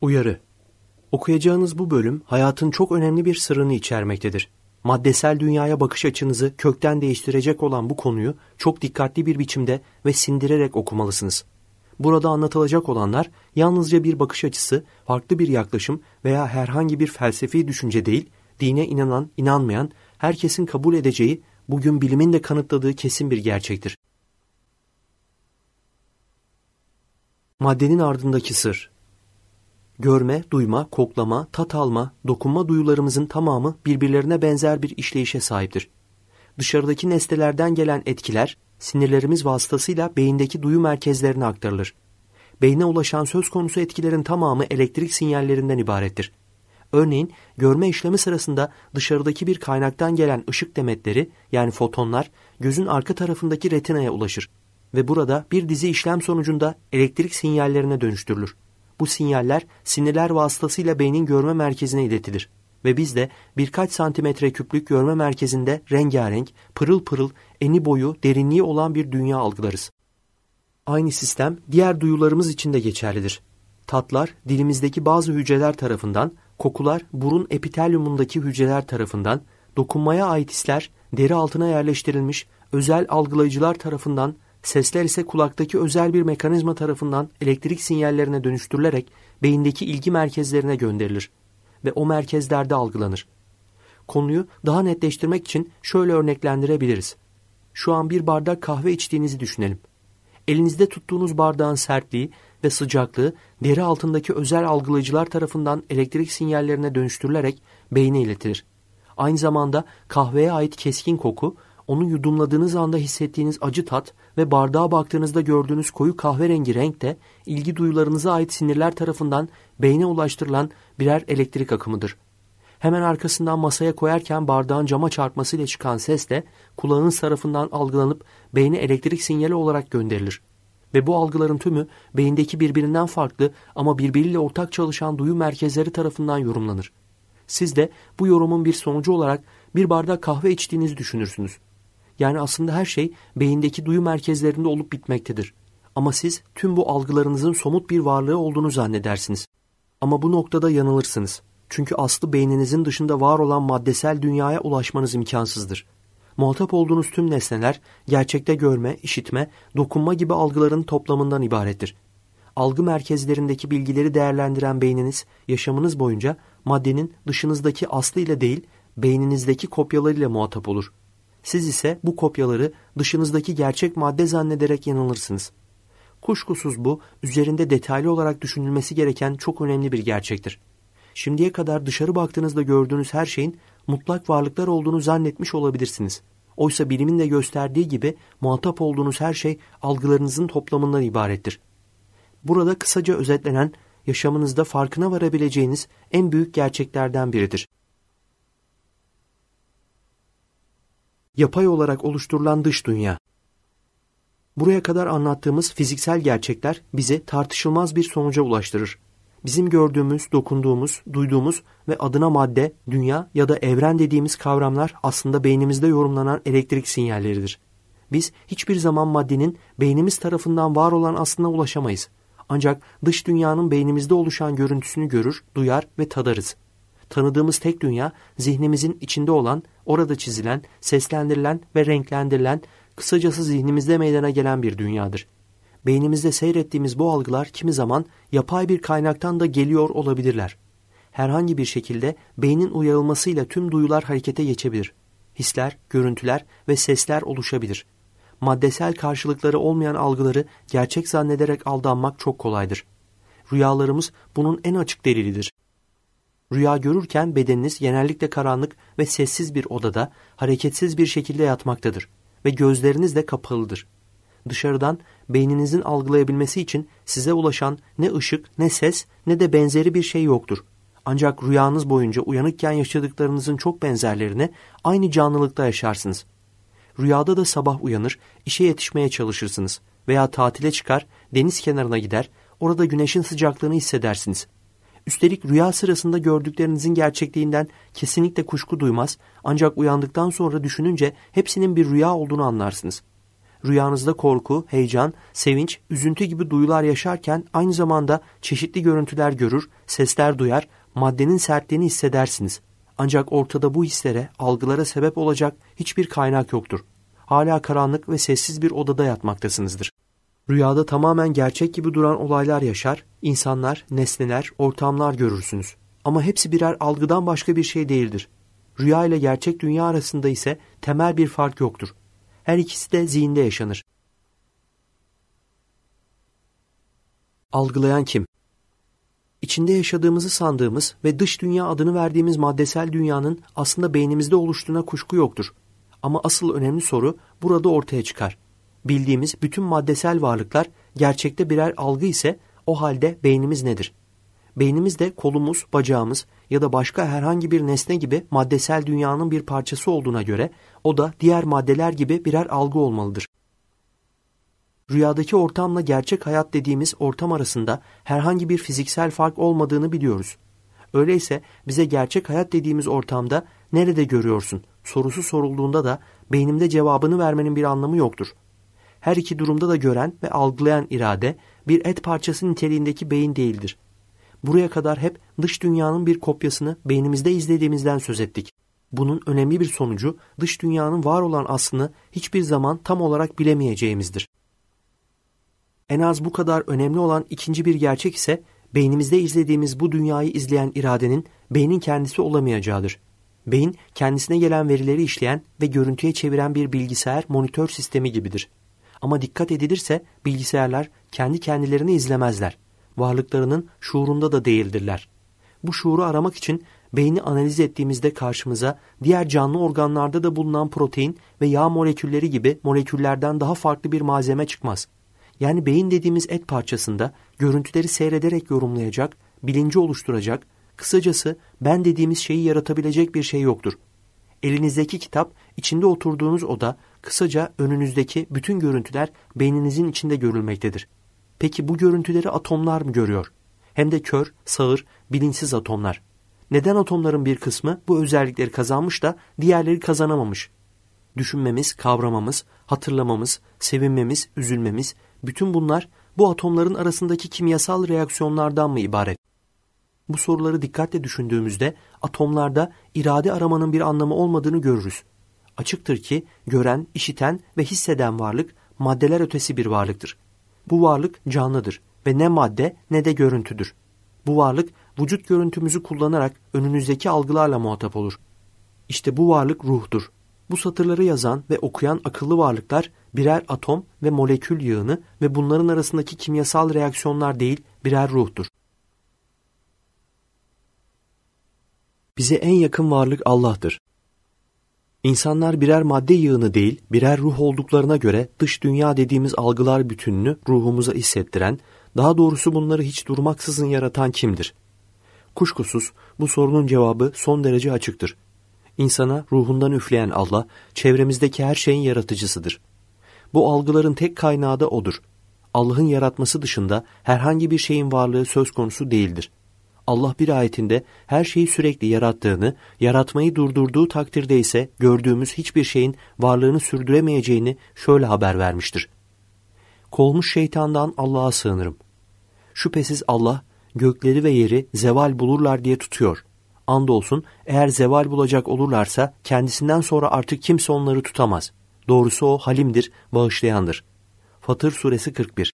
Uyarı Okuyacağınız bu bölüm hayatın çok önemli bir sırrını içermektedir. Maddesel dünyaya bakış açınızı kökten değiştirecek olan bu konuyu çok dikkatli bir biçimde ve sindirerek okumalısınız. Burada anlatılacak olanlar yalnızca bir bakış açısı, farklı bir yaklaşım veya herhangi bir felsefi düşünce değil, dine inanan, inanmayan, herkesin kabul edeceği, bugün bilimin de kanıtladığı kesin bir gerçektir. Maddenin ardındaki sır Görme, duyma, koklama, tat alma, dokunma duyularımızın tamamı birbirlerine benzer bir işleyişe sahiptir. Dışarıdaki nesnelerden gelen etkiler sinirlerimiz vasıtasıyla beyindeki duyu merkezlerine aktarılır. Beyne ulaşan söz konusu etkilerin tamamı elektrik sinyallerinden ibarettir. Örneğin görme işlemi sırasında dışarıdaki bir kaynaktan gelen ışık demetleri yani fotonlar gözün arka tarafındaki retinaya ulaşır ve burada bir dizi işlem sonucunda elektrik sinyallerine dönüştürülür. Bu sinyaller sinirler vasıtasıyla beynin görme merkezine iletilir ve biz de birkaç santimetre küplük görme merkezinde rengarenk, pırıl pırıl, eni boyu, derinliği olan bir dünya algılarız. Aynı sistem diğer duyularımız için de geçerlidir. Tatlar dilimizdeki bazı hücreler tarafından, kokular burun epitelyumundaki hücreler tarafından, dokunmaya ait hisler deri altına yerleştirilmiş özel algılayıcılar tarafından Sesler ise kulaktaki özel bir mekanizma tarafından elektrik sinyallerine dönüştürülerek beyindeki ilgi merkezlerine gönderilir ve o merkezlerde algılanır. Konuyu daha netleştirmek için şöyle örneklendirebiliriz. Şu an bir bardak kahve içtiğinizi düşünelim. Elinizde tuttuğunuz bardağın sertliği ve sıcaklığı deri altındaki özel algılayıcılar tarafından elektrik sinyallerine dönüştürülerek beyne iletilir. Aynı zamanda kahveye ait keskin koku, onu yudumladığınız anda hissettiğiniz acı tat ve bardağa baktığınızda gördüğünüz koyu kahverengi renk de ilgi duyularınıza ait sinirler tarafından beyne ulaştırılan birer elektrik akımıdır. Hemen arkasından masaya koyarken bardağın cama çarpmasıyla çıkan ses de kulağınız tarafından algılanıp beyne elektrik sinyali olarak gönderilir. Ve bu algıların tümü beyindeki birbirinden farklı ama birbiriyle ortak çalışan duyu merkezleri tarafından yorumlanır. Siz de bu yorumun bir sonucu olarak bir bardak kahve içtiğinizi düşünürsünüz. Yani aslında her şey beyindeki duyu merkezlerinde olup bitmektedir. Ama siz tüm bu algılarınızın somut bir varlığı olduğunu zannedersiniz. Ama bu noktada yanılırsınız. Çünkü aslı beyninizin dışında var olan maddesel dünyaya ulaşmanız imkansızdır. Muhatap olduğunuz tüm nesneler gerçekte görme, işitme, dokunma gibi algıların toplamından ibarettir. Algı merkezlerindeki bilgileri değerlendiren beyniniz yaşamınız boyunca maddenin dışınızdaki aslı ile değil beyninizdeki kopyalarıyla muhatap olur.'' Siz ise bu kopyaları dışınızdaki gerçek madde zannederek yanılırsınız. Kuşkusuz bu, üzerinde detaylı olarak düşünülmesi gereken çok önemli bir gerçektir. Şimdiye kadar dışarı baktığınızda gördüğünüz her şeyin mutlak varlıklar olduğunu zannetmiş olabilirsiniz. Oysa bilimin de gösterdiği gibi muhatap olduğunuz her şey algılarınızın toplamından ibarettir. Burada kısaca özetlenen yaşamınızda farkına varabileceğiniz en büyük gerçeklerden biridir. yapay olarak oluşturulan dış dünya. Buraya kadar anlattığımız fiziksel gerçekler bizi tartışılmaz bir sonuca ulaştırır. Bizim gördüğümüz, dokunduğumuz, duyduğumuz ve adına madde, dünya ya da evren dediğimiz kavramlar aslında beynimizde yorumlanan elektrik sinyalleridir. Biz hiçbir zaman maddenin beynimiz tarafından var olan aslına ulaşamayız. Ancak dış dünyanın beynimizde oluşan görüntüsünü görür, duyar ve tadarız. Tanıdığımız tek dünya zihnimizin içinde olan, orada çizilen, seslendirilen ve renklendirilen, kısacası zihnimizde meydana gelen bir dünyadır. Beynimizde seyrettiğimiz bu algılar kimi zaman yapay bir kaynaktan da geliyor olabilirler. Herhangi bir şekilde beynin uyarılmasıyla tüm duyular harekete geçebilir. Hisler, görüntüler ve sesler oluşabilir. Maddesel karşılıkları olmayan algıları gerçek zannederek aldanmak çok kolaydır. Rüyalarımız bunun en açık delilidir. Rüya görürken bedeniniz genellikle karanlık ve sessiz bir odada hareketsiz bir şekilde yatmaktadır ve gözleriniz de kapalıdır. Dışarıdan beyninizin algılayabilmesi için size ulaşan ne ışık, ne ses, ne de benzeri bir şey yoktur. Ancak rüyanız boyunca uyanıkken yaşadıklarınızın çok benzerlerini aynı canlılıkta yaşarsınız. Rüyada da sabah uyanır, işe yetişmeye çalışırsınız veya tatile çıkar, deniz kenarına gider, orada güneşin sıcaklığını hissedersiniz.'' Üstelik rüya sırasında gördüklerinizin gerçekliğinden kesinlikle kuşku duymaz ancak uyandıktan sonra düşününce hepsinin bir rüya olduğunu anlarsınız. Rüyanızda korku, heyecan, sevinç, üzüntü gibi duyular yaşarken aynı zamanda çeşitli görüntüler görür, sesler duyar, maddenin sertliğini hissedersiniz. Ancak ortada bu hislere, algılara sebep olacak hiçbir kaynak yoktur. Hala karanlık ve sessiz bir odada yatmaktasınızdır. Rüyada tamamen gerçek gibi duran olaylar yaşar, insanlar, nesneler, ortamlar görürsünüz. Ama hepsi birer algıdan başka bir şey değildir. Rüya ile gerçek dünya arasında ise temel bir fark yoktur. Her ikisi de zihinde yaşanır. Algılayan kim? İçinde yaşadığımızı sandığımız ve dış dünya adını verdiğimiz maddesel dünyanın aslında beynimizde oluştuğuna kuşku yoktur. Ama asıl önemli soru burada ortaya çıkar bildiğimiz bütün maddesel varlıklar gerçekte birer algı ise o halde beynimiz nedir? Beynimiz de kolumuz, bacağımız ya da başka herhangi bir nesne gibi maddesel dünyanın bir parçası olduğuna göre o da diğer maddeler gibi birer algı olmalıdır. Rüyadaki ortamla gerçek hayat dediğimiz ortam arasında herhangi bir fiziksel fark olmadığını biliyoruz. Öyleyse bize gerçek hayat dediğimiz ortamda nerede görüyorsun sorusu sorulduğunda da beynimde cevabını vermenin bir anlamı yoktur her iki durumda da gören ve algılayan irade bir et parçası niteliğindeki beyin değildir. Buraya kadar hep dış dünyanın bir kopyasını beynimizde izlediğimizden söz ettik. Bunun önemli bir sonucu dış dünyanın var olan aslını hiçbir zaman tam olarak bilemeyeceğimizdir. En az bu kadar önemli olan ikinci bir gerçek ise beynimizde izlediğimiz bu dünyayı izleyen iradenin beynin kendisi olamayacağıdır. Beyin kendisine gelen verileri işleyen ve görüntüye çeviren bir bilgisayar monitör sistemi gibidir. Ama dikkat edilirse bilgisayarlar kendi kendilerini izlemezler. Varlıklarının şuurunda da değildirler. Bu şuuru aramak için beyni analiz ettiğimizde karşımıza diğer canlı organlarda da bulunan protein ve yağ molekülleri gibi moleküllerden daha farklı bir malzeme çıkmaz. Yani beyin dediğimiz et parçasında görüntüleri seyrederek yorumlayacak, bilinci oluşturacak, kısacası ben dediğimiz şeyi yaratabilecek bir şey yoktur. Elinizdeki kitap, içinde oturduğunuz oda, kısaca önünüzdeki bütün görüntüler beyninizin içinde görülmektedir. Peki bu görüntüleri atomlar mı görüyor? Hem de kör, sağır, bilinçsiz atomlar. Neden atomların bir kısmı bu özellikleri kazanmış da diğerleri kazanamamış? Düşünmemiz, kavramamız, hatırlamamız, sevinmemiz, üzülmemiz, bütün bunlar bu atomların arasındaki kimyasal reaksiyonlardan mı ibaret? Bu soruları dikkatle düşündüğümüzde atomlarda irade aramanın bir anlamı olmadığını görürüz. Açıktır ki gören, işiten ve hisseden varlık maddeler ötesi bir varlıktır. Bu varlık canlıdır ve ne madde ne de görüntüdür. Bu varlık vücut görüntümüzü kullanarak önünüzdeki algılarla muhatap olur. İşte bu varlık ruhtur. Bu satırları yazan ve okuyan akıllı varlıklar birer atom ve molekül yığını ve bunların arasındaki kimyasal reaksiyonlar değil birer ruhtur. bize en yakın varlık Allah'tır. İnsanlar birer madde yığını değil, birer ruh olduklarına göre dış dünya dediğimiz algılar bütününü ruhumuza hissettiren, daha doğrusu bunları hiç durmaksızın yaratan kimdir? Kuşkusuz bu sorunun cevabı son derece açıktır. İnsana ruhundan üfleyen Allah, çevremizdeki her şeyin yaratıcısıdır. Bu algıların tek kaynağı da O'dur. Allah'ın yaratması dışında herhangi bir şeyin varlığı söz konusu değildir. Allah bir ayetinde her şeyi sürekli yarattığını, yaratmayı durdurduğu takdirde ise gördüğümüz hiçbir şeyin varlığını sürdüremeyeceğini şöyle haber vermiştir. Kolmuş şeytandan Allah'a sığınırım. Şüphesiz Allah gökleri ve yeri zeval bulurlar diye tutuyor. Andolsun eğer zeval bulacak olurlarsa kendisinden sonra artık kimse onları tutamaz. Doğrusu o halimdir, bağışlayandır. Fatır suresi 41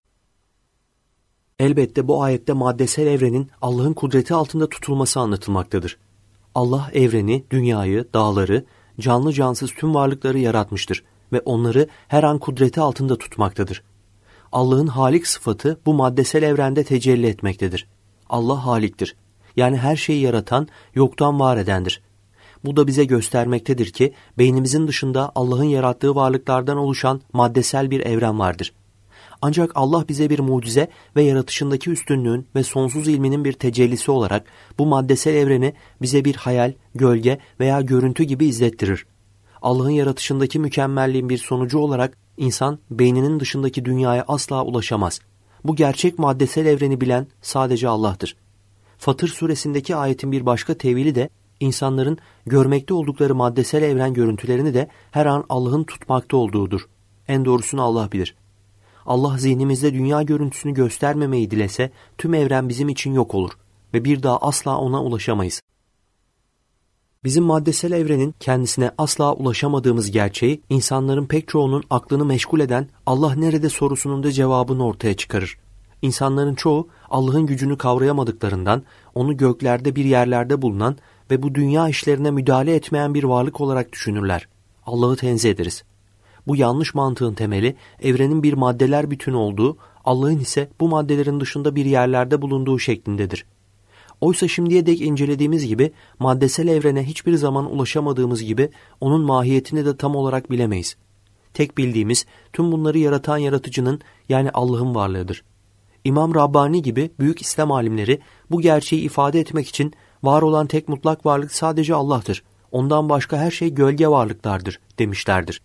Elbette bu ayette maddesel evrenin Allah'ın kudreti altında tutulması anlatılmaktadır. Allah evreni, dünyayı, dağları, canlı cansız tüm varlıkları yaratmıştır ve onları her an kudreti altında tutmaktadır. Allah'ın halik sıfatı bu maddesel evrende tecelli etmektedir. Allah haliktir. Yani her şeyi yaratan, yoktan var edendir. Bu da bize göstermektedir ki beynimizin dışında Allah'ın yarattığı varlıklardan oluşan maddesel bir evren vardır.'' Ancak Allah bize bir mucize ve yaratışındaki üstünlüğün ve sonsuz ilminin bir tecellisi olarak bu maddesel evreni bize bir hayal, gölge veya görüntü gibi izlettirir. Allah'ın yaratışındaki mükemmelliğin bir sonucu olarak insan beyninin dışındaki dünyaya asla ulaşamaz. Bu gerçek maddesel evreni bilen sadece Allah'tır. Fatır suresindeki ayetin bir başka tevili de insanların görmekte oldukları maddesel evren görüntülerini de her an Allah'ın tutmakta olduğudur. En doğrusunu Allah bilir.'' Allah zihnimizde dünya görüntüsünü göstermemeyi dilese tüm evren bizim için yok olur ve bir daha asla ona ulaşamayız. Bizim maddesel evrenin kendisine asla ulaşamadığımız gerçeği insanların pek çoğunun aklını meşgul eden Allah nerede sorusunun da cevabını ortaya çıkarır. İnsanların çoğu Allah'ın gücünü kavrayamadıklarından onu göklerde bir yerlerde bulunan ve bu dünya işlerine müdahale etmeyen bir varlık olarak düşünürler. Allah'ı tenzih ederiz. Bu yanlış mantığın temeli evrenin bir maddeler bütünü olduğu, Allah'ın ise bu maddelerin dışında bir yerlerde bulunduğu şeklindedir. Oysa şimdiye dek incelediğimiz gibi maddesel evrene hiçbir zaman ulaşamadığımız gibi onun mahiyetini de tam olarak bilemeyiz. Tek bildiğimiz tüm bunları yaratan yaratıcının yani Allah'ın varlığıdır. İmam Rabbani gibi büyük İslam alimleri bu gerçeği ifade etmek için var olan tek mutlak varlık sadece Allah'tır. Ondan başka her şey gölge varlıklardır demişlerdir.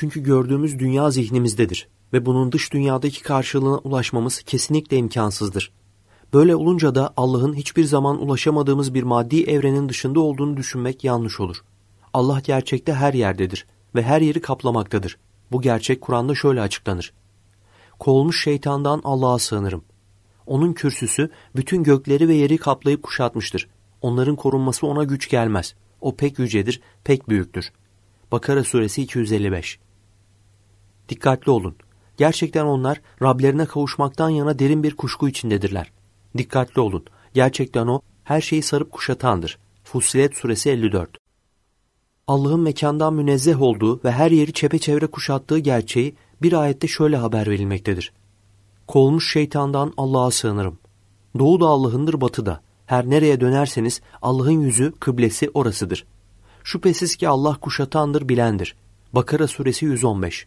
Çünkü gördüğümüz dünya zihnimizdedir ve bunun dış dünyadaki karşılığına ulaşmamız kesinlikle imkansızdır. Böyle olunca da Allah'ın hiçbir zaman ulaşamadığımız bir maddi evrenin dışında olduğunu düşünmek yanlış olur. Allah gerçekte her yerdedir ve her yeri kaplamaktadır. Bu gerçek Kur'an'da şöyle açıklanır. Kovulmuş şeytandan Allah'a sığınırım. Onun kürsüsü bütün gökleri ve yeri kaplayıp kuşatmıştır. Onların korunması ona güç gelmez. O pek yücedir, pek büyüktür. Bakara suresi 255 Dikkatli olun. Gerçekten onlar Rablerine kavuşmaktan yana derin bir kuşku içindedirler. Dikkatli olun. Gerçekten o her şeyi sarıp kuşatandır. Fussilet suresi 54 Allah'ın mekandan münezzeh olduğu ve her yeri çepeçevre kuşattığı gerçeği bir ayette şöyle haber verilmektedir. Kolmuş şeytandan Allah'a sığınırım. Doğu da Allah'ındır batı da. Her nereye dönerseniz Allah'ın yüzü, kıblesi orasıdır. Şüphesiz ki Allah kuşatandır, bilendir. Bakara suresi 115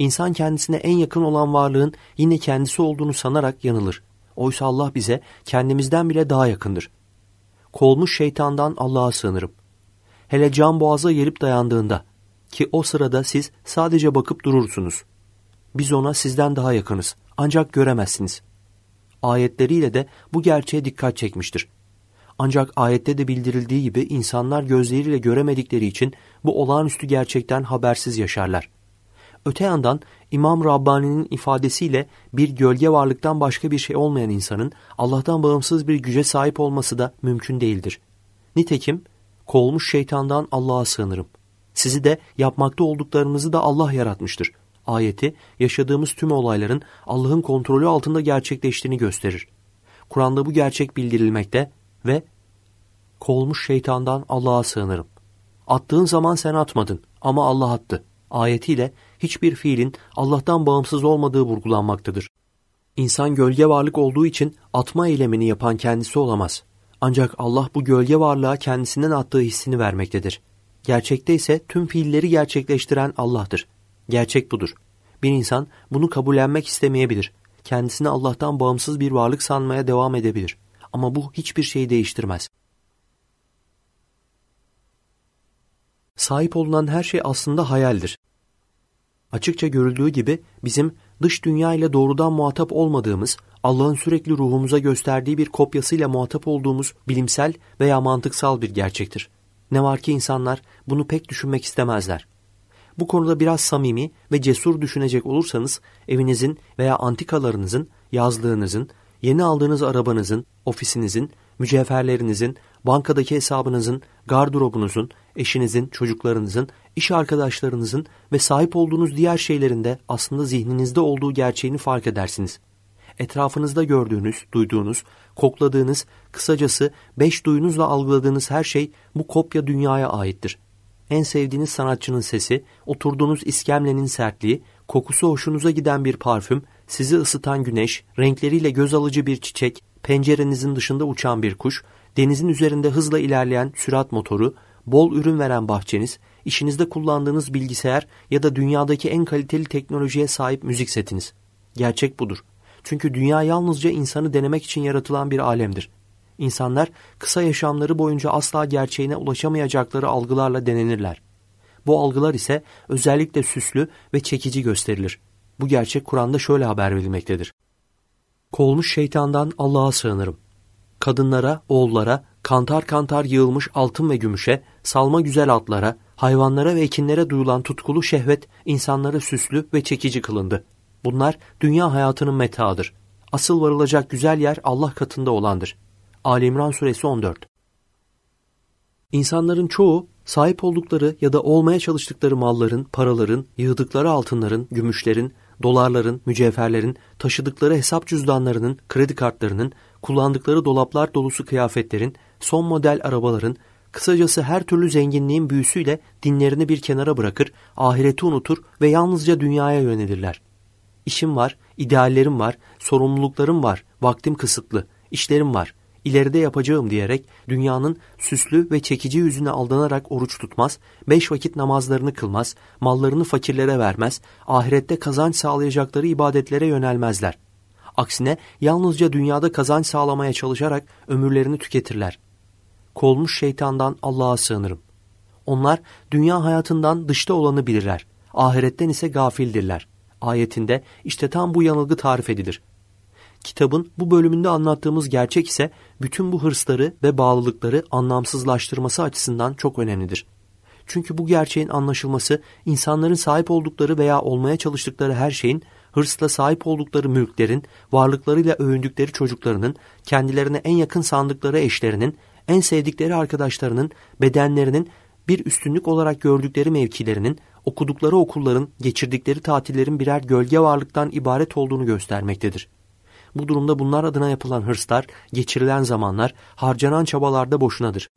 İnsan kendisine en yakın olan varlığın yine kendisi olduğunu sanarak yanılır. Oysa Allah bize kendimizden bile daha yakındır. Kolmuş şeytandan Allah'a sığınırım. Hele can boğaza gelip dayandığında ki o sırada siz sadece bakıp durursunuz. Biz ona sizden daha yakınız ancak göremezsiniz. Ayetleriyle de bu gerçeğe dikkat çekmiştir. Ancak ayette de bildirildiği gibi insanlar gözleriyle göremedikleri için bu olağanüstü gerçekten habersiz yaşarlar.'' Öte yandan İmam Rabbani'nin ifadesiyle bir gölge varlıktan başka bir şey olmayan insanın Allah'tan bağımsız bir güce sahip olması da mümkün değildir. Nitekim kovulmuş şeytandan Allah'a sığınırım. Sizi de yapmakta olduklarınızı da Allah yaratmıştır. Ayeti yaşadığımız tüm olayların Allah'ın kontrolü altında gerçekleştiğini gösterir. Kur'an'da bu gerçek bildirilmekte ve kovulmuş şeytandan Allah'a sığınırım. Attığın zaman sen atmadın ama Allah attı. Ayetiyle hiçbir fiilin Allah'tan bağımsız olmadığı vurgulanmaktadır. İnsan gölge varlık olduğu için atma eylemini yapan kendisi olamaz. Ancak Allah bu gölge varlığa kendisinden attığı hissini vermektedir. Gerçekte ise tüm fiilleri gerçekleştiren Allah'tır. Gerçek budur. Bir insan bunu kabullenmek istemeyebilir. Kendisini Allah'tan bağımsız bir varlık sanmaya devam edebilir. Ama bu hiçbir şeyi değiştirmez. Sahip olunan her şey aslında hayaldir. Açıkça görüldüğü gibi bizim dış dünya ile doğrudan muhatap olmadığımız, Allah'ın sürekli ruhumuza gösterdiği bir kopyasıyla muhatap olduğumuz bilimsel veya mantıksal bir gerçektir. Ne var ki insanlar bunu pek düşünmek istemezler. Bu konuda biraz samimi ve cesur düşünecek olursanız evinizin veya antikalarınızın, yazlığınızın, yeni aldığınız arabanızın, ofisinizin, mücevherlerinizin, bankadaki hesabınızın, gardırobunuzun, eşinizin, çocuklarınızın, iş arkadaşlarınızın ve sahip olduğunuz diğer şeylerin de aslında zihninizde olduğu gerçeğini fark edersiniz. Etrafınızda gördüğünüz, duyduğunuz, kokladığınız, kısacası beş duyunuzla algıladığınız her şey bu kopya dünyaya aittir. En sevdiğiniz sanatçının sesi, oturduğunuz iskemlenin sertliği, kokusu hoşunuza giden bir parfüm, sizi ısıtan güneş, renkleriyle göz alıcı bir çiçek, pencerenizin dışında uçan bir kuş, denizin üzerinde hızla ilerleyen sürat motoru, bol ürün veren bahçeniz, işinizde kullandığınız bilgisayar ya da dünyadaki en kaliteli teknolojiye sahip müzik setiniz. Gerçek budur. Çünkü dünya yalnızca insanı denemek için yaratılan bir alemdir. İnsanlar kısa yaşamları boyunca asla gerçeğine ulaşamayacakları algılarla denenirler. Bu algılar ise özellikle süslü ve çekici gösterilir. Bu gerçek Kur'an'da şöyle haber verilmektedir. Kolmuş şeytandan Allah'a sığınırım kadınlara, oğullara, kantar kantar yığılmış altın ve gümüşe, salma güzel atlara, hayvanlara ve ekinlere duyulan tutkulu şehvet insanları süslü ve çekici kılındı. Bunlar dünya hayatının metaadır. Asıl varılacak güzel yer Allah katında olandır. Ali İmran Suresi 14 İnsanların çoğu sahip oldukları ya da olmaya çalıştıkları malların, paraların, yığdıkları altınların, gümüşlerin, dolarların, mücevherlerin, taşıdıkları hesap cüzdanlarının, kredi kartlarının, kullandıkları dolaplar dolusu kıyafetlerin, son model arabaların, kısacası her türlü zenginliğin büyüsüyle dinlerini bir kenara bırakır, ahireti unutur ve yalnızca dünyaya yönelirler. İşim var, ideallerim var, sorumluluklarım var, vaktim kısıtlı, işlerim var, ileride yapacağım diyerek dünyanın süslü ve çekici yüzüne aldanarak oruç tutmaz, beş vakit namazlarını kılmaz, mallarını fakirlere vermez, ahirette kazanç sağlayacakları ibadetlere yönelmezler.'' Aksine yalnızca dünyada kazanç sağlamaya çalışarak ömürlerini tüketirler. Kolmuş şeytandan Allah'a sığınırım. Onlar dünya hayatından dışta olanı bilirler. Ahiretten ise gafildirler. Ayetinde işte tam bu yanılgı tarif edilir. Kitabın bu bölümünde anlattığımız gerçek ise bütün bu hırsları ve bağlılıkları anlamsızlaştırması açısından çok önemlidir. Çünkü bu gerçeğin anlaşılması insanların sahip oldukları veya olmaya çalıştıkları her şeyin hırsla sahip oldukları mülklerin, varlıklarıyla övündükleri çocuklarının, kendilerine en yakın sandıkları eşlerinin, en sevdikleri arkadaşlarının, bedenlerinin, bir üstünlük olarak gördükleri mevkilerinin, okudukları okulların, geçirdikleri tatillerin birer gölge varlıktan ibaret olduğunu göstermektedir. Bu durumda bunlar adına yapılan hırslar, geçirilen zamanlar, harcanan çabalarda boşunadır.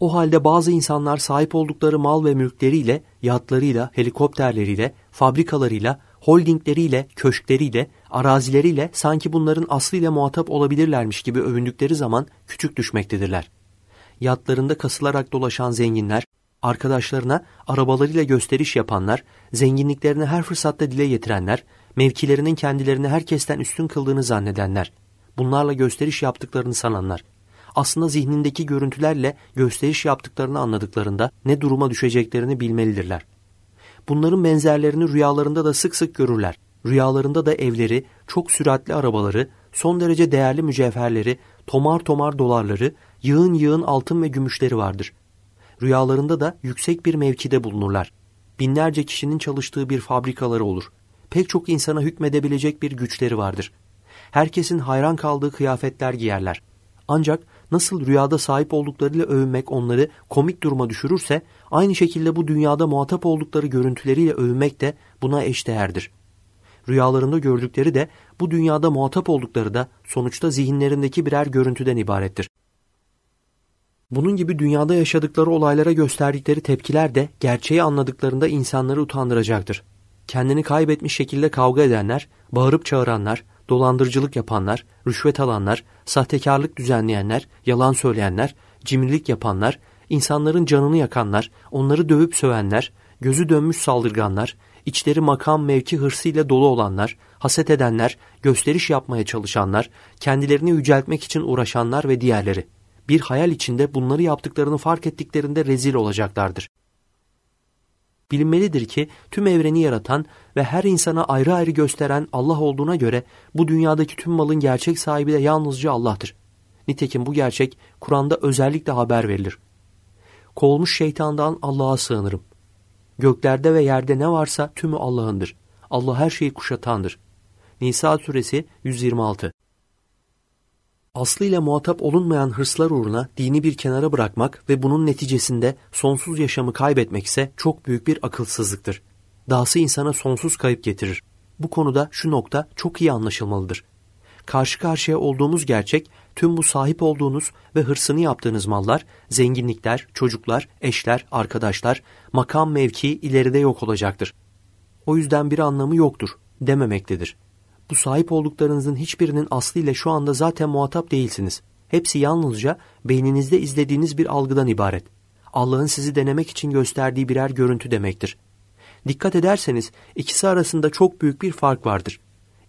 O halde bazı insanlar sahip oldukları mal ve mülkleriyle, yatlarıyla, helikopterleriyle, fabrikalarıyla, holdingleriyle, köşkleriyle, arazileriyle sanki bunların aslıyla muhatap olabilirlermiş gibi övündükleri zaman küçük düşmektedirler. Yatlarında kasılarak dolaşan zenginler, arkadaşlarına arabalarıyla gösteriş yapanlar, zenginliklerini her fırsatta dile getirenler, mevkilerinin kendilerini herkesten üstün kıldığını zannedenler, bunlarla gösteriş yaptıklarını sananlar, aslında zihnindeki görüntülerle gösteriş yaptıklarını anladıklarında ne duruma düşeceklerini bilmelidirler.'' Bunların benzerlerini rüyalarında da sık sık görürler. Rüyalarında da evleri, çok süratli arabaları, son derece değerli mücevherleri, tomar tomar dolarları, yığın yığın altın ve gümüşleri vardır. Rüyalarında da yüksek bir mevkide bulunurlar. Binlerce kişinin çalıştığı bir fabrikaları olur. Pek çok insana hükmedebilecek bir güçleri vardır. Herkesin hayran kaldığı kıyafetler giyerler. Ancak nasıl rüyada sahip olduklarıyla övünmek onları komik duruma düşürürse, aynı şekilde bu dünyada muhatap oldukları görüntüleriyle övünmek de buna eşdeğerdir. Rüyalarında gördükleri de bu dünyada muhatap oldukları da sonuçta zihinlerindeki birer görüntüden ibarettir. Bunun gibi dünyada yaşadıkları olaylara gösterdikleri tepkiler de gerçeği anladıklarında insanları utandıracaktır. Kendini kaybetmiş şekilde kavga edenler, bağırıp çağıranlar, dolandırıcılık yapanlar, rüşvet alanlar, sahtekarlık düzenleyenler, yalan söyleyenler, cimrilik yapanlar, insanların canını yakanlar, onları dövüp sövenler, gözü dönmüş saldırganlar, içleri makam mevki hırsıyla dolu olanlar, haset edenler, gösteriş yapmaya çalışanlar, kendilerini yüceltmek için uğraşanlar ve diğerleri. Bir hayal içinde bunları yaptıklarını fark ettiklerinde rezil olacaklardır. Bilinmelidir ki tüm evreni yaratan ve her insana ayrı ayrı gösteren Allah olduğuna göre bu dünyadaki tüm malın gerçek sahibi de yalnızca Allah'tır. Nitekim bu gerçek Kur'an'da özellikle haber verilir. Kovulmuş şeytandan Allah'a sığınırım. Göklerde ve yerde ne varsa tümü Allah'ındır. Allah her şeyi kuşatandır. Nisa suresi 126 aslıyla muhatap olunmayan hırslar uğruna dini bir kenara bırakmak ve bunun neticesinde sonsuz yaşamı kaybetmek ise çok büyük bir akılsızlıktır. Dahası insana sonsuz kayıp getirir. Bu konuda şu nokta çok iyi anlaşılmalıdır. Karşı karşıya olduğumuz gerçek tüm bu sahip olduğunuz ve hırsını yaptığınız mallar, zenginlikler, çocuklar, eşler, arkadaşlar, makam mevki ileride yok olacaktır. O yüzden bir anlamı yoktur dememektedir.'' Bu sahip olduklarınızın hiçbirinin aslıyla şu anda zaten muhatap değilsiniz. Hepsi yalnızca beyninizde izlediğiniz bir algıdan ibaret. Allah'ın sizi denemek için gösterdiği birer görüntü demektir. Dikkat ederseniz ikisi arasında çok büyük bir fark vardır.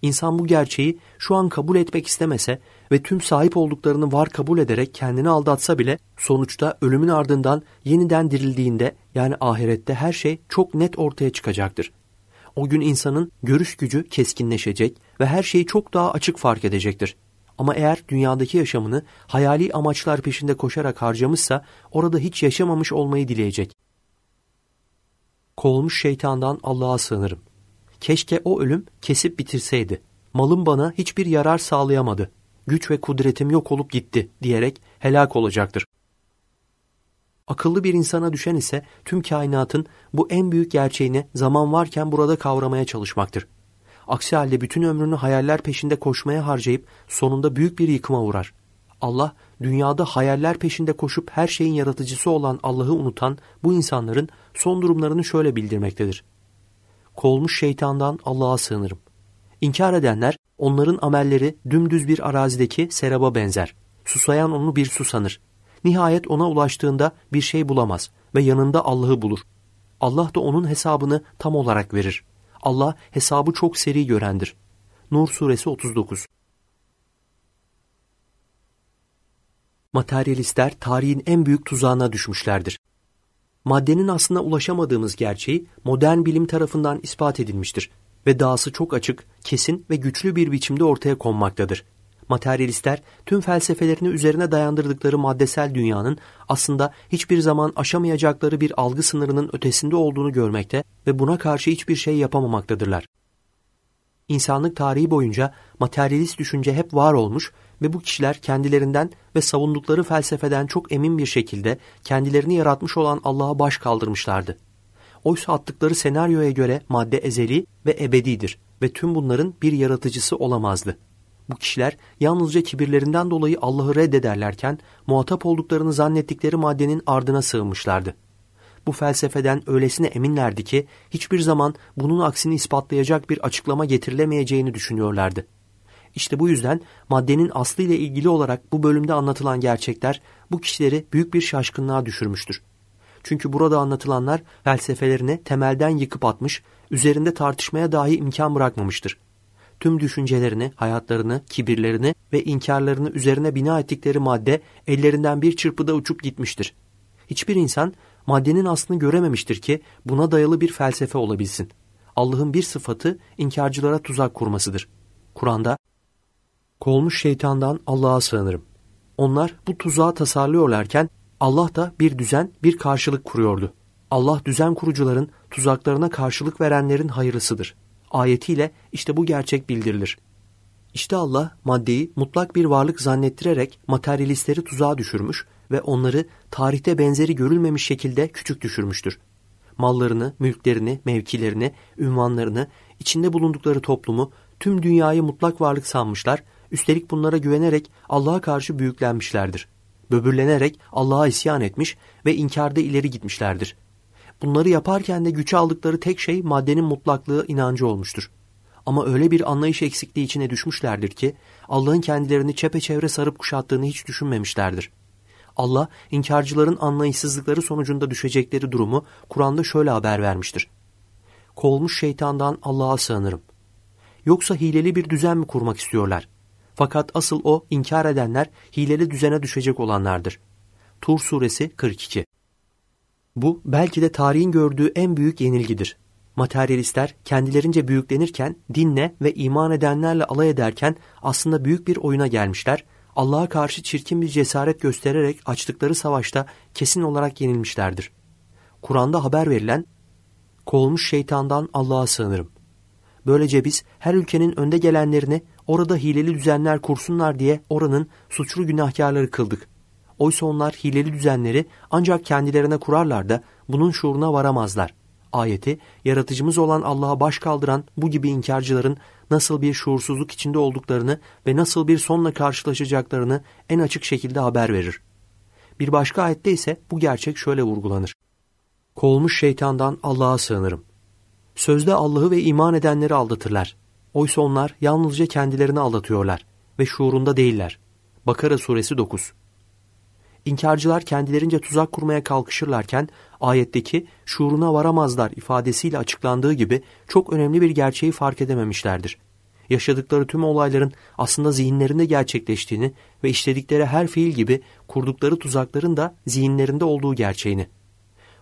İnsan bu gerçeği şu an kabul etmek istemese ve tüm sahip olduklarını var kabul ederek kendini aldatsa bile sonuçta ölümün ardından yeniden dirildiğinde yani ahirette her şey çok net ortaya çıkacaktır. O gün insanın görüş gücü keskinleşecek ve her şeyi çok daha açık fark edecektir. Ama eğer dünyadaki yaşamını hayali amaçlar peşinde koşarak harcamışsa orada hiç yaşamamış olmayı dileyecek. Kovulmuş şeytandan Allah'a sığınırım. Keşke o ölüm kesip bitirseydi. Malım bana hiçbir yarar sağlayamadı. Güç ve kudretim yok olup gitti diyerek helak olacaktır. Akıllı bir insana düşen ise tüm kainatın bu en büyük gerçeğini zaman varken burada kavramaya çalışmaktır. Aksi halde bütün ömrünü hayaller peşinde koşmaya harcayıp sonunda büyük bir yıkıma uğrar. Allah dünyada hayaller peşinde koşup her şeyin yaratıcısı olan Allah'ı unutan bu insanların son durumlarını şöyle bildirmektedir. Kolmuş şeytandan Allah'a sığınırım. İnkar edenler onların amelleri dümdüz bir arazideki seraba benzer. Susayan onu bir su sanır. Nihayet ona ulaştığında bir şey bulamaz ve yanında Allah'ı bulur. Allah da onun hesabını tam olarak verir. Allah hesabı çok seri görendir. Nur suresi 39 Materyalistler tarihin en büyük tuzağına düşmüşlerdir. Maddenin aslına ulaşamadığımız gerçeği modern bilim tarafından ispat edilmiştir ve dahası çok açık, kesin ve güçlü bir biçimde ortaya konmaktadır materyalistler tüm felsefelerini üzerine dayandırdıkları maddesel dünyanın aslında hiçbir zaman aşamayacakları bir algı sınırının ötesinde olduğunu görmekte ve buna karşı hiçbir şey yapamamaktadırlar. İnsanlık tarihi boyunca materyalist düşünce hep var olmuş ve bu kişiler kendilerinden ve savundukları felsefeden çok emin bir şekilde kendilerini yaratmış olan Allah'a baş kaldırmışlardı. Oysa attıkları senaryoya göre madde ezeli ve ebedidir ve tüm bunların bir yaratıcısı olamazdı. Bu kişiler yalnızca kibirlerinden dolayı Allah'ı reddederlerken muhatap olduklarını zannettikleri maddenin ardına sığınmışlardı. Bu felsefeden öylesine eminlerdi ki hiçbir zaman bunun aksini ispatlayacak bir açıklama getirilemeyeceğini düşünüyorlardı. İşte bu yüzden maddenin ile ilgili olarak bu bölümde anlatılan gerçekler bu kişileri büyük bir şaşkınlığa düşürmüştür. Çünkü burada anlatılanlar felsefelerini temelden yıkıp atmış, üzerinde tartışmaya dahi imkan bırakmamıştır tüm düşüncelerini, hayatlarını, kibirlerini ve inkarlarını üzerine bina ettikleri madde ellerinden bir çırpıda uçup gitmiştir. Hiçbir insan maddenin aslını görememiştir ki buna dayalı bir felsefe olabilsin. Allah'ın bir sıfatı inkarcılara tuzak kurmasıdır. Kur'an'da Kolmuş şeytandan Allah'a sığınırım. Onlar bu tuzağı tasarlıyorlarken Allah da bir düzen, bir karşılık kuruyordu. Allah düzen kurucuların, tuzaklarına karşılık verenlerin hayırlısıdır.'' ayetiyle işte bu gerçek bildirilir. İşte Allah maddeyi mutlak bir varlık zannettirerek materyalistleri tuzağa düşürmüş ve onları tarihte benzeri görülmemiş şekilde küçük düşürmüştür. Mallarını, mülklerini, mevkilerini, ünvanlarını, içinde bulundukları toplumu, tüm dünyayı mutlak varlık sanmışlar, üstelik bunlara güvenerek Allah'a karşı büyüklenmişlerdir. Böbürlenerek Allah'a isyan etmiş ve inkarda ileri gitmişlerdir.'' Bunları yaparken de güçe aldıkları tek şey maddenin mutlaklığı inancı olmuştur. Ama öyle bir anlayış eksikliği içine düşmüşlerdir ki Allah'ın kendilerini çepeçevre sarıp kuşattığını hiç düşünmemişlerdir. Allah, inkarcıların anlayışsızlıkları sonucunda düşecekleri durumu Kur'an'da şöyle haber vermiştir. Kolmuş şeytandan Allah'a sığınırım. Yoksa hileli bir düzen mi kurmak istiyorlar? Fakat asıl o inkar edenler hileli düzene düşecek olanlardır. Tur suresi 42 bu belki de tarihin gördüğü en büyük yenilgidir. Materyalistler kendilerince büyüklenirken, dinle ve iman edenlerle alay ederken aslında büyük bir oyuna gelmişler, Allah'a karşı çirkin bir cesaret göstererek açtıkları savaşta kesin olarak yenilmişlerdir. Kur'an'da haber verilen, kovulmuş şeytandan Allah'a sığınırım. Böylece biz her ülkenin önde gelenlerini orada hileli düzenler kursunlar diye oranın suçlu günahkarları kıldık.'' Oysa onlar hileli düzenleri ancak kendilerine kurarlar da bunun şuuruna varamazlar. Ayeti, yaratıcımız olan Allah'a baş kaldıran bu gibi inkarcıların nasıl bir şuursuzluk içinde olduklarını ve nasıl bir sonla karşılaşacaklarını en açık şekilde haber verir. Bir başka ayette ise bu gerçek şöyle vurgulanır. Kolmuş şeytandan Allah'a sığınırım. Sözde Allah'ı ve iman edenleri aldatırlar. Oysa onlar yalnızca kendilerini aldatıyorlar ve şuurunda değiller. Bakara suresi 9 İnkarcılar kendilerince tuzak kurmaya kalkışırlarken ayetteki şuuruna varamazlar ifadesiyle açıklandığı gibi çok önemli bir gerçeği fark edememişlerdir. Yaşadıkları tüm olayların aslında zihinlerinde gerçekleştiğini ve işledikleri her fiil gibi kurdukları tuzakların da zihinlerinde olduğu gerçeğini.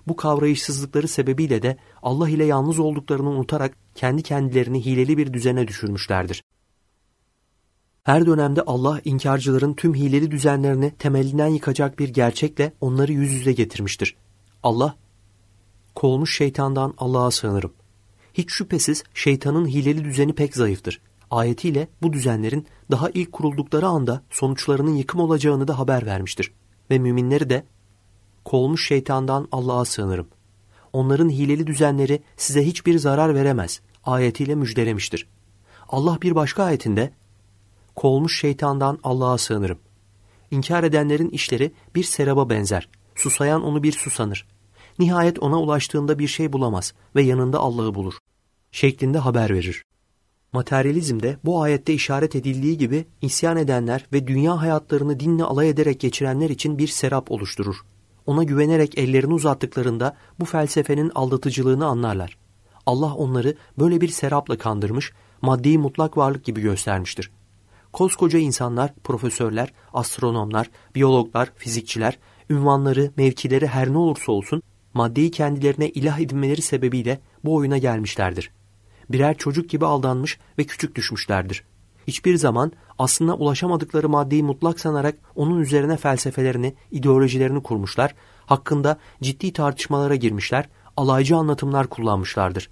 Bu kavrayışsızlıkları sebebiyle de Allah ile yalnız olduklarını unutarak kendi kendilerini hileli bir düzene düşürmüşlerdir. Her dönemde Allah inkarcıların tüm hileli düzenlerini temelinden yıkacak bir gerçekle onları yüz yüze getirmiştir. Allah, kolmuş şeytandan Allah'a sığınırım. Hiç şüphesiz şeytanın hileli düzeni pek zayıftır. Ayetiyle bu düzenlerin daha ilk kuruldukları anda sonuçlarının yıkım olacağını da haber vermiştir. Ve müminleri de kolmuş şeytandan Allah'a sığınırım. Onların hileli düzenleri size hiçbir zarar veremez ayetiyle müjdelemiştir. Allah bir başka ayetinde Kovulmuş şeytandan Allah'a sığınırım. İnkar edenlerin işleri bir seraba benzer. Susayan onu bir susanır. Nihayet ona ulaştığında bir şey bulamaz ve yanında Allah'ı bulur. Şeklinde haber verir. Materyalizmde bu ayette işaret edildiği gibi isyan edenler ve dünya hayatlarını dinle alay ederek geçirenler için bir serap oluşturur. Ona güvenerek ellerini uzattıklarında bu felsefenin aldatıcılığını anlarlar. Allah onları böyle bir serapla kandırmış, maddi mutlak varlık gibi göstermiştir. Koskoca insanlar, profesörler, astronomlar, biyologlar, fizikçiler, ünvanları, mevkileri her ne olursa olsun maddeyi kendilerine ilah edinmeleri sebebiyle bu oyuna gelmişlerdir. Birer çocuk gibi aldanmış ve küçük düşmüşlerdir. Hiçbir zaman aslında ulaşamadıkları maddeyi mutlak sanarak onun üzerine felsefelerini, ideolojilerini kurmuşlar, hakkında ciddi tartışmalara girmişler, alaycı anlatımlar kullanmışlardır.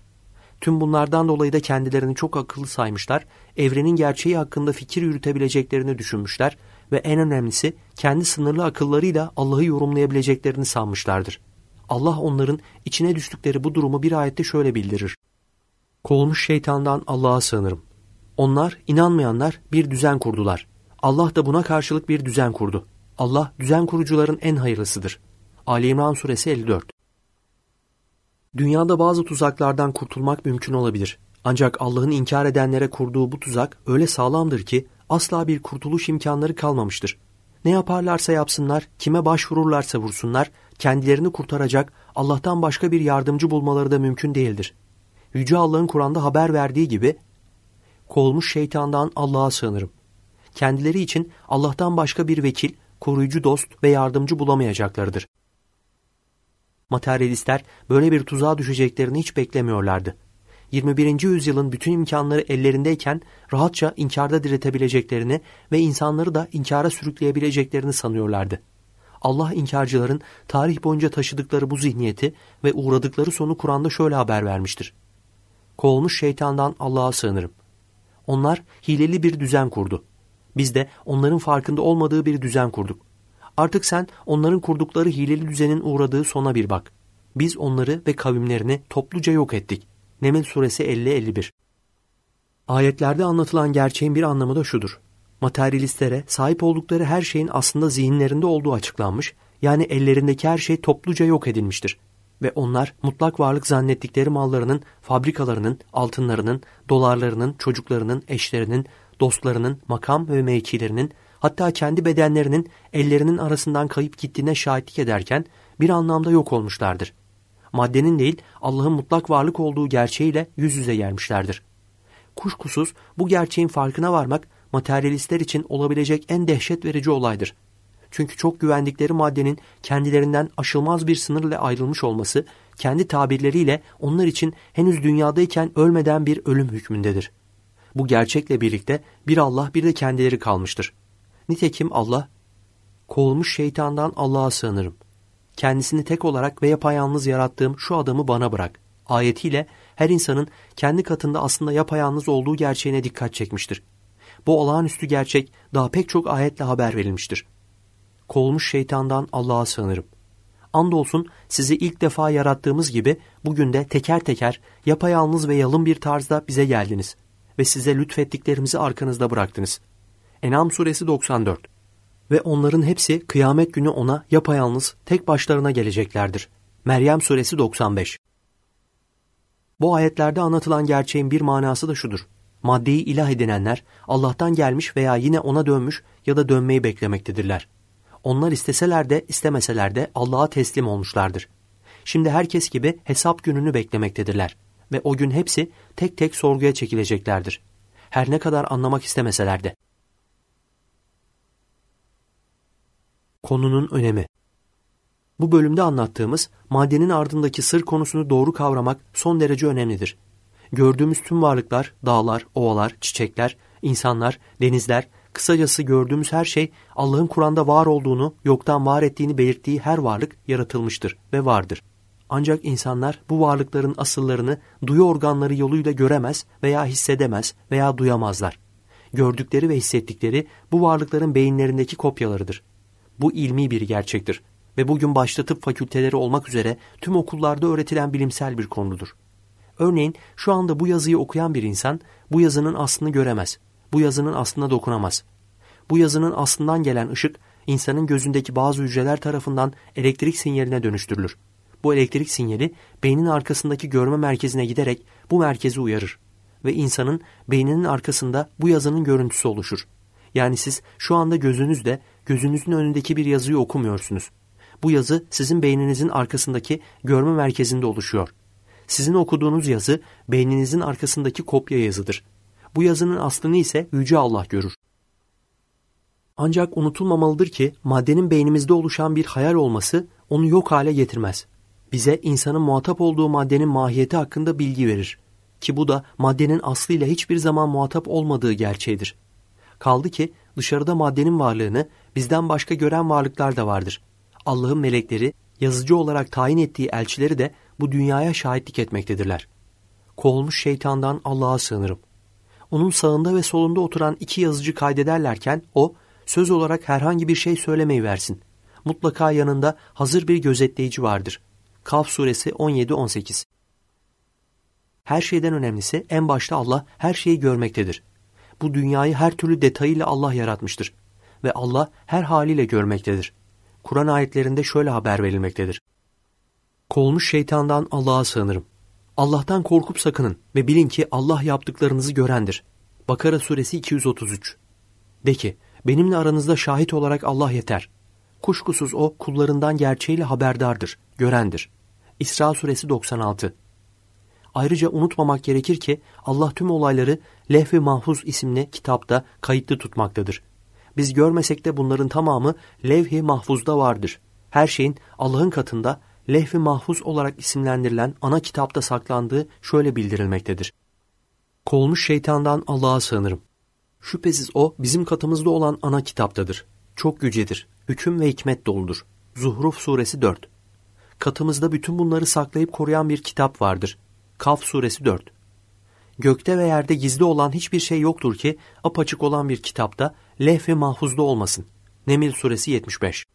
Tüm bunlardan dolayı da kendilerini çok akıllı saymışlar, evrenin gerçeği hakkında fikir yürütebileceklerini düşünmüşler ve en önemlisi kendi sınırlı akıllarıyla Allah'ı yorumlayabileceklerini sanmışlardır. Allah onların içine düştükleri bu durumu bir ayette şöyle bildirir. Kovulmuş şeytandan Allah'a sığınırım. Onlar, inanmayanlar bir düzen kurdular. Allah da buna karşılık bir düzen kurdu. Allah düzen kurucuların en hayırlısıdır. Ali İmran Suresi 54 Dünyada bazı tuzaklardan kurtulmak mümkün olabilir. Ancak Allah'ın inkar edenlere kurduğu bu tuzak öyle sağlamdır ki asla bir kurtuluş imkanları kalmamıştır. Ne yaparlarsa yapsınlar, kime başvururlarsa vursunlar, kendilerini kurtaracak Allah'tan başka bir yardımcı bulmaları da mümkün değildir. Yüce Allah'ın Kur'an'da haber verdiği gibi, kolmuş şeytandan Allah'a sığınırım. Kendileri için Allah'tan başka bir vekil, koruyucu dost ve yardımcı bulamayacaklardır. Materyalistler böyle bir tuzağa düşeceklerini hiç beklemiyorlardı. 21. yüzyılın bütün imkanları ellerindeyken rahatça inkarda diretebileceklerini ve insanları da inkara sürükleyebileceklerini sanıyorlardı. Allah inkarcıların tarih boyunca taşıdıkları bu zihniyeti ve uğradıkları sonu Kur'an'da şöyle haber vermiştir. Kovulmuş şeytandan Allah'a sığınırım. Onlar hileli bir düzen kurdu. Biz de onların farkında olmadığı bir düzen kurduk. Artık sen onların kurdukları hileli düzenin uğradığı sona bir bak. Biz onları ve kavimlerini topluca yok ettik. Neml suresi 50-51 Ayetlerde anlatılan gerçeğin bir anlamı da şudur. Materyalistlere sahip oldukları her şeyin aslında zihinlerinde olduğu açıklanmış, yani ellerindeki her şey topluca yok edilmiştir. Ve onlar mutlak varlık zannettikleri mallarının, fabrikalarının, altınlarının, dolarlarının, çocuklarının, eşlerinin, dostlarının, makam ve mevkilerinin, hatta kendi bedenlerinin ellerinin arasından kayıp gittiğine şahitlik ederken bir anlamda yok olmuşlardır. Maddenin değil Allah'ın mutlak varlık olduğu gerçeğiyle yüz yüze gelmişlerdir. Kuşkusuz bu gerçeğin farkına varmak materyalistler için olabilecek en dehşet verici olaydır. Çünkü çok güvendikleri maddenin kendilerinden aşılmaz bir sınırla ayrılmış olması, kendi tabirleriyle onlar için henüz dünyadayken ölmeden bir ölüm hükmündedir. Bu gerçekle birlikte bir Allah bir de kendileri kalmıştır. Nitekim Allah, kovulmuş şeytandan Allah'a sığınırım. Kendisini tek olarak ve yapayalnız yarattığım şu adamı bana bırak. Ayetiyle her insanın kendi katında aslında yapayalnız olduğu gerçeğine dikkat çekmiştir. Bu olağanüstü gerçek daha pek çok ayetle haber verilmiştir. Kovulmuş şeytandan Allah'a sığınırım. Andolsun sizi ilk defa yarattığımız gibi bugün de teker teker yapayalnız ve yalın bir tarzda bize geldiniz ve size lütfettiklerimizi arkanızda bıraktınız.'' Enam suresi 94 Ve onların hepsi kıyamet günü ona yapayalnız tek başlarına geleceklerdir. Meryem suresi 95 Bu ayetlerde anlatılan gerçeğin bir manası da şudur. Maddeyi ilah edinenler Allah'tan gelmiş veya yine ona dönmüş ya da dönmeyi beklemektedirler. Onlar isteseler de istemeseler de Allah'a teslim olmuşlardır. Şimdi herkes gibi hesap gününü beklemektedirler ve o gün hepsi tek tek sorguya çekileceklerdir. Her ne kadar anlamak istemeseler de. Konunun önemi Bu bölümde anlattığımız maddenin ardındaki sır konusunu doğru kavramak son derece önemlidir. Gördüğümüz tüm varlıklar, dağlar, ovalar, çiçekler, insanlar, denizler, kısacası gördüğümüz her şey Allah'ın Kur'an'da var olduğunu, yoktan var ettiğini belirttiği her varlık yaratılmıştır ve vardır. Ancak insanlar bu varlıkların asıllarını duyu organları yoluyla göremez veya hissedemez veya duyamazlar. Gördükleri ve hissettikleri bu varlıkların beyinlerindeki kopyalarıdır. Bu ilmi bir gerçektir ve bugün başta tıp fakülteleri olmak üzere tüm okullarda öğretilen bilimsel bir konudur. Örneğin şu anda bu yazıyı okuyan bir insan bu yazının aslını göremez, bu yazının aslına dokunamaz. Bu yazının aslından gelen ışık insanın gözündeki bazı hücreler tarafından elektrik sinyaline dönüştürülür. Bu elektrik sinyali beynin arkasındaki görme merkezine giderek bu merkezi uyarır ve insanın beyninin arkasında bu yazının görüntüsü oluşur. Yani siz şu anda gözünüzde gözünüzün önündeki bir yazıyı okumuyorsunuz. Bu yazı sizin beyninizin arkasındaki görme merkezinde oluşuyor. Sizin okuduğunuz yazı beyninizin arkasındaki kopya yazıdır. Bu yazının aslını ise Yüce Allah görür. Ancak unutulmamalıdır ki maddenin beynimizde oluşan bir hayal olması onu yok hale getirmez. Bize insanın muhatap olduğu maddenin mahiyeti hakkında bilgi verir. Ki bu da maddenin aslıyla hiçbir zaman muhatap olmadığı gerçeğidir. Kaldı ki dışarıda maddenin varlığını bizden başka gören varlıklar da vardır. Allah'ın melekleri yazıcı olarak tayin ettiği elçileri de bu dünyaya şahitlik etmektedirler. Kovulmuş şeytandan Allah'a sığınırım. Onun sağında ve solunda oturan iki yazıcı kaydederlerken o söz olarak herhangi bir şey söylemeyi versin. Mutlaka yanında hazır bir gözetleyici vardır. Kaf suresi 17-18 Her şeyden önemlisi en başta Allah her şeyi görmektedir bu dünyayı her türlü detayıyla Allah yaratmıştır ve Allah her haliyle görmektedir. Kur'an ayetlerinde şöyle haber verilmektedir. "Kolmuş şeytandan Allah'a sığınırım. Allah'tan korkup sakının ve bilin ki Allah yaptıklarınızı görendir. Bakara suresi 233 De ki, benimle aranızda şahit olarak Allah yeter. Kuşkusuz o kullarından gerçeğiyle haberdardır, görendir. İsra suresi 96 Ayrıca unutmamak gerekir ki Allah tüm olayları Lehvi Mahfuz isimli kitapta kayıtlı tutmaktadır. Biz görmesek de bunların tamamı Levh-i Mahfuz'da vardır. Her şeyin Allah'ın katında Lehvi Mahfuz olarak isimlendirilen ana kitapta saklandığı şöyle bildirilmektedir. Kolmuş şeytandan Allah'a sığınırım. Şüphesiz o bizim katımızda olan ana kitaptadır. Çok yücedir. Hüküm ve hikmet doludur. Zuhruf suresi 4. Katımızda bütün bunları saklayıp koruyan bir kitap vardır. Kaf suresi 4 Gökte ve yerde gizli olan hiçbir şey yoktur ki apaçık olan bir kitapta lehve mahfuzda olmasın. Nemil suresi 75